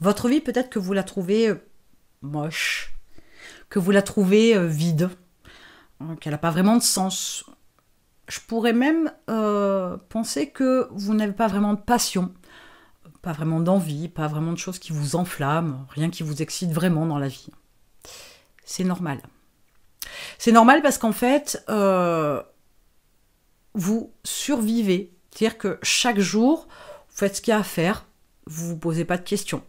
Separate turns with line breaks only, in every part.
Votre vie, peut-être que vous la trouvez euh, moche, que vous la trouvez euh, vide, hein, qu'elle n'a pas vraiment de sens. Je pourrais même euh, penser que vous n'avez pas vraiment de passion, pas vraiment d'envie, pas vraiment de choses qui vous enflamment, rien qui vous excite vraiment dans la vie. C'est normal. C'est normal parce qu'en fait, vous survivez. C'est-à-dire que chaque jour, vous faites ce qu'il y a à faire, vous vous posez pas de questions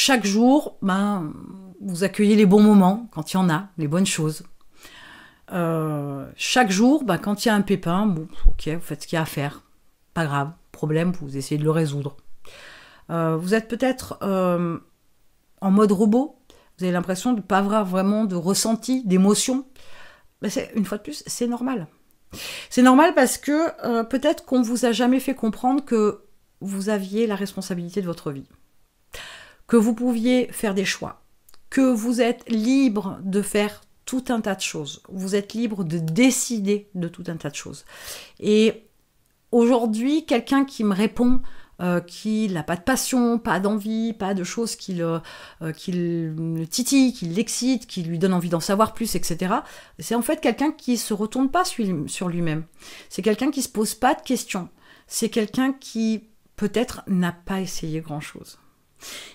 chaque jour, ben, vous accueillez les bons moments, quand il y en a, les bonnes choses. Euh, chaque jour, ben, quand il y a un pépin, bon, ok, vous faites ce qu'il y a à faire. Pas grave, problème, vous essayez de le résoudre. Euh, vous êtes peut-être euh, en mode robot, vous avez l'impression de ne pas avoir vraiment de ressenti, d'émotion. Ben, une fois de plus, c'est normal. C'est normal parce que peut-être qu'on ne vous a jamais fait comprendre que vous aviez la responsabilité de votre vie que vous pouviez faire des choix, que vous êtes libre de faire tout un tas de choses, vous êtes libre de décider de tout un tas de choses. Et aujourd'hui, quelqu'un qui me répond euh, qu'il n'a pas de passion, pas d'envie, pas de choses qui le, euh, qui le titillent, qui l'excitent, qui lui donne envie d'en savoir plus, etc. C'est en fait quelqu'un qui se retourne pas sur lui-même. C'est quelqu'un qui se pose pas de questions. C'est quelqu'un qui peut-être n'a pas essayé grand-chose.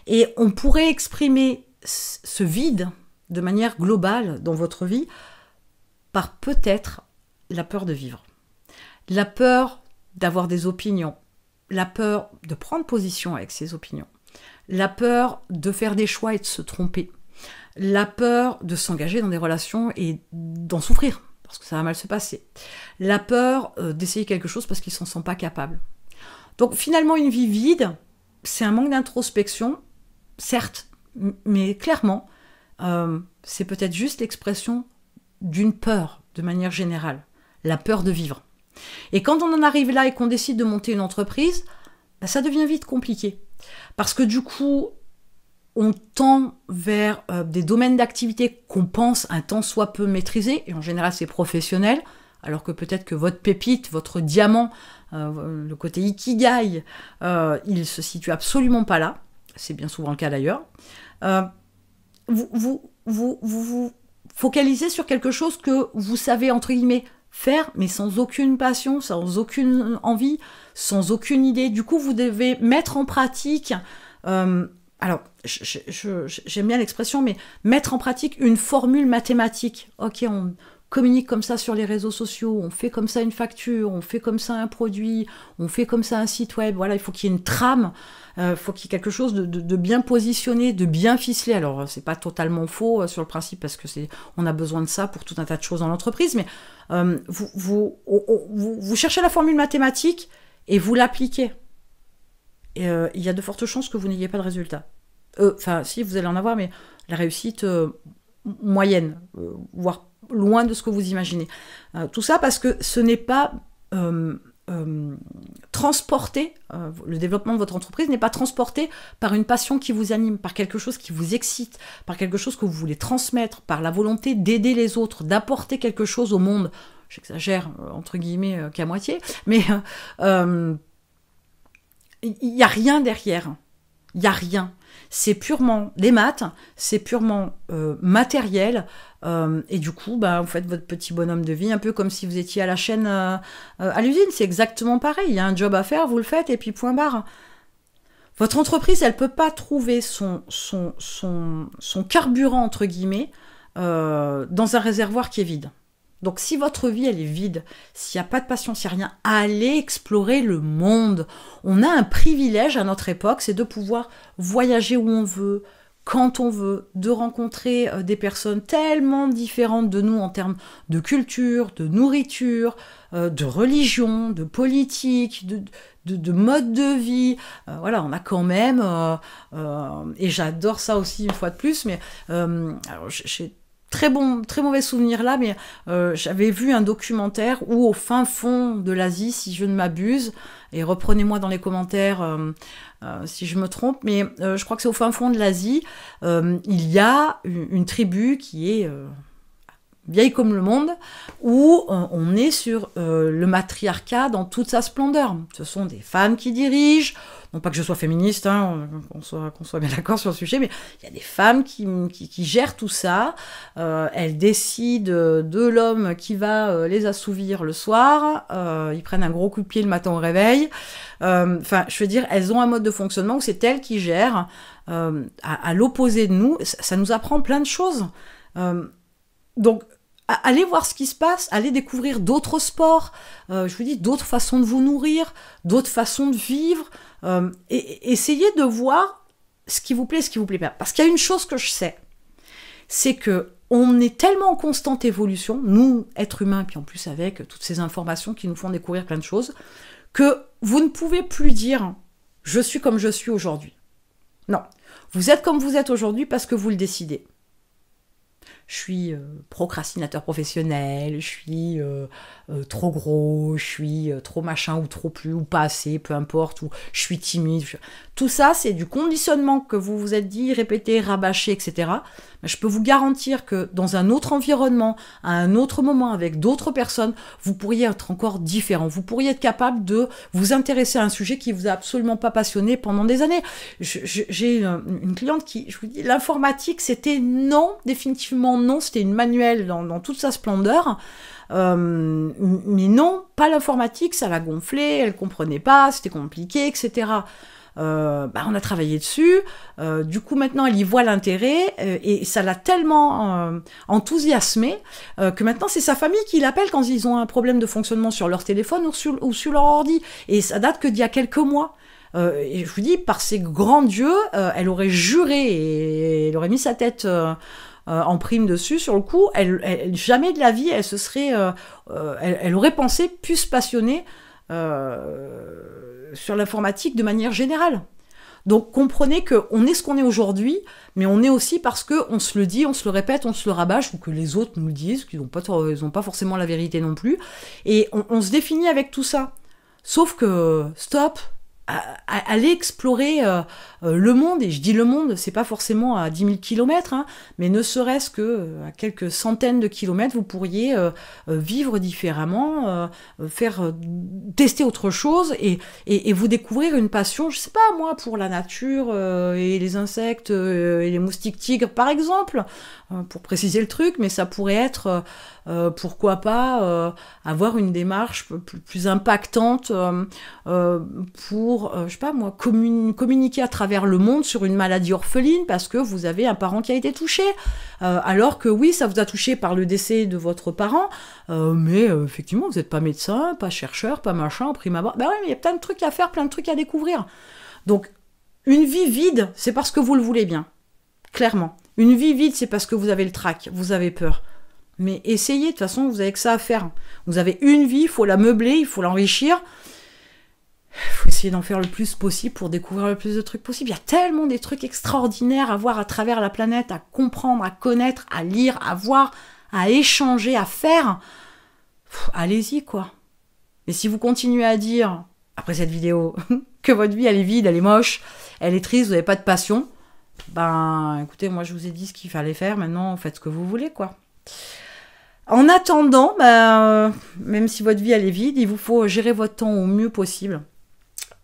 Et on pourrait exprimer ce vide de manière globale dans votre vie par peut-être la peur de vivre, la peur d'avoir des opinions, la peur de prendre position avec ses opinions, la peur de faire des choix et de se tromper, la peur de s'engager dans des relations et d'en souffrir parce que ça va mal se passer, la peur euh, d'essayer quelque chose parce qu'ils s'en sent pas capable Donc finalement une vie vide, c'est un manque d'introspection, certes, mais clairement, euh, c'est peut-être juste l'expression d'une peur de manière générale, la peur de vivre. Et quand on en arrive là et qu'on décide de monter une entreprise, bah, ça devient vite compliqué. Parce que du coup, on tend vers euh, des domaines d'activité qu'on pense un temps soit peu maîtrisés, et en général c'est professionnel, alors que peut-être que votre pépite, votre diamant, euh, le côté ikigai, il euh, il se situe absolument pas là. C'est bien souvent le cas d'ailleurs. Euh, vous, vous, vous vous focalisez sur quelque chose que vous savez, entre guillemets, faire, mais sans aucune passion, sans aucune envie, sans aucune idée. Du coup, vous devez mettre en pratique alors, j'aime bien l'expression, mais mettre en pratique une formule mathématique. Ok, on, communique comme ça sur les réseaux sociaux, on fait comme ça une facture, on fait comme ça un produit, on fait comme ça un site web. Voilà, il faut qu'il y ait une trame, il euh, faut qu'il y ait quelque chose de, bien positionné, de bien ficelé. Alors, euh, ce n'est pas totalement faux euh, sur le principe parce que on a besoin de ça pour tout un tas de choses dans l'entreprise, mais vous, vous, cherchez la formule mathématique et vous l'appliquez. Et il y a de fortes chances que vous n'ayez pas de résultat. Enfin, si, vous allez en avoir, mais la réussite moyenne, voire loin de ce que vous imaginez. Euh, tout ça parce que ce n'est pas euh, euh, transporté, le développement de votre entreprise n'est pas transporté par une passion qui vous anime, par quelque chose qui vous excite, par quelque chose que vous voulez transmettre, par la volonté d'aider les autres, d'apporter quelque chose au monde. J'exagère, entre guillemets, qu'à moitié, mais il n'y a rien derrière. Il n'y a rien. C'est purement des maths, c'est purement euh, matériel. Euh, et du coup, bah, vous faites votre petit bonhomme de vie, un peu comme si vous étiez à la chaîne, euh, à l'usine. C'est exactement pareil. Il y a un job à faire, vous le faites, et puis point barre. Votre entreprise, elle ne peut pas trouver son, son, son, son carburant, entre guillemets, dans un réservoir qui est vide. Donc si votre vie elle est vide, s'il n'y a pas de passion, s'il n'y a rien, allez explorer le monde. On a un privilège à notre époque, c'est de pouvoir voyager où on veut, quand on veut, de rencontrer euh, des personnes tellement différentes de nous en termes de culture, de nourriture, euh, de religion, de politique, de, mode de vie. Euh, voilà, on a quand même, et j'adore ça aussi une fois de plus, mais j'ai très bon, très mauvais souvenir là, mais euh, j'avais vu un documentaire où au fin fond de l'Asie, si je ne m'abuse, et reprenez-moi dans les commentaires euh, euh, si je me trompe, mais je crois que c'est au fin fond de l'Asie, il y a une tribu qui est vieille comme le monde, où euh, on est sur euh, le matriarcat dans toute sa splendeur. Ce sont des femmes qui dirigent, non pas que je sois féministe, hein, euh, qu'on soit, bien d'accord sur le sujet, mais il y a des femmes qui, gèrent tout ça, elles décident de l'homme qui va les assouvir le soir, ils prennent un gros coup de pied le matin au réveil, enfin je veux dire, elles ont un mode de fonctionnement où c'est elles qui gèrent, à, l'opposé de nous, ça, ça, nous apprend plein de choses. donc allez voir ce qui se passe, allez découvrir d'autres sports, euh, je vous dis, d'autres façons de vous nourrir, d'autres façons de vivre, euh, et, essayez de voir ce qui vous plaît, ce qui vous plaît pas. Parce qu'il y a une chose que je sais, c'est que on est tellement en constante évolution, nous, êtres humains, puis en plus avec toutes ces informations qui nous font découvrir plein de choses, que vous ne pouvez plus dire je suis comme je suis aujourd'hui. Non, vous êtes comme vous êtes aujourd'hui parce que vous le décidez je suis euh, procrastinateur professionnel, je suis euh, euh, trop gros, je suis trop machin ou trop plus ou pas assez, peu importe, ou je suis timide. Tout ça, c'est du conditionnement que vous vous êtes dit, répété, rabâché, etc. je peux vous garantir que dans un autre environnement, à un autre moment, avec d'autres personnes, vous pourriez être encore différent. Vous pourriez être capable de vous intéresser à un sujet qui vous a absolument pas passionné pendant des années. J'ai une cliente qui, je vous dis, l'informatique, c'était non définitivement non, c'était une manuelle dans, toute sa splendeur. Euh, mais non, pas l'informatique, ça l'a gonflé, elle comprenait pas, c'était compliqué, etc. Euh, bah on a travaillé dessus. Euh, du coup, maintenant, elle y voit l'intérêt et ça l'a tellement enthousiasmée que maintenant, c'est sa famille qui l'appelle quand ils ont un problème de fonctionnement sur leur téléphone ou sur, ou sur leur ordi. Et ça date que d'il y a quelques mois. et je vous dis, par ses grands dieux, elle aurait juré et elle aurait mis sa tête euh, en prime dessus, sur le coup, elle, jamais de la vie, elle se serait, euh, euh, elle, aurait pensé plus se passionner sur l'informatique de manière générale. Donc comprenez que on est ce qu'on est aujourd'hui, mais on est aussi parce que on se le dit, on se le répète, on se le rabâche, ou que les autres nous le disent, qu'ils n'ont pas, ils ont pas forcément la vérité non plus. Et on se définit avec tout ça. Sauf que, stop, aller explorer euh, euh, le monde, et je dis le monde, c'est pas forcément à 10 000 kilomètres, hein, mais ne serait-ce que euh, à quelques centaines de kilomètres, vous pourriez vivre différemment, faire tester autre chose et, et, et, vous découvrir une passion, je sais pas moi, pour la nature et les insectes et les moustiques tigres par exemple, hein, pour préciser le truc, mais ça pourrait être euh, pourquoi pas euh, avoir une démarche plus, impactante euh, pour, je sais pas moi, communiquer à travers le monde sur une maladie orpheline parce que vous avez un parent qui a été touché. alors que oui, ça vous a touché par le décès de votre parent, mais effectivement, vous n'êtes pas médecin, pas chercheur, pas machin, prime abord. Ben bah oui, mais il y a plein de trucs à faire, plein de trucs à découvrir. Donc, une vie vide, c'est parce que vous le voulez bien. Clairement. Une vie vide, c'est parce que vous avez le trac, vous avez peur. Mais essayez, de toute façon, vous avez que ça à faire. Vous avez une vie, il faut la meubler, il faut l'enrichir. Il faut essayer d'en faire le plus possible pour découvrir le plus de trucs possible. Il y a tellement des trucs extraordinaires à voir à travers la planète, à comprendre, à connaître, à lire, à voir, à échanger, à faire. Allez-y, quoi. Mais si vous continuez à dire, après cette vidéo, que votre vie, elle est vide, elle est moche, elle est triste, vous n'avez pas de passion, ben écoutez, moi je vous ai dit ce qu'il fallait faire, maintenant faites ce que vous voulez, quoi. En attendant, bah, euh, même si votre vie elle est vide, il vous faut gérer votre temps au mieux possible.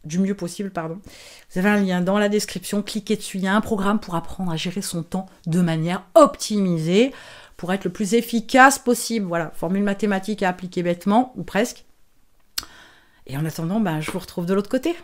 Du mieux possible, pardon. Vous avez un lien dans la description, cliquez dessus. Il y a un programme pour apprendre à gérer son temps de manière optimisée, pour être le plus efficace possible. Voilà, formule mathématique à appliquer bêtement, ou presque. Et en attendant, bah, je vous retrouve de l'autre côté.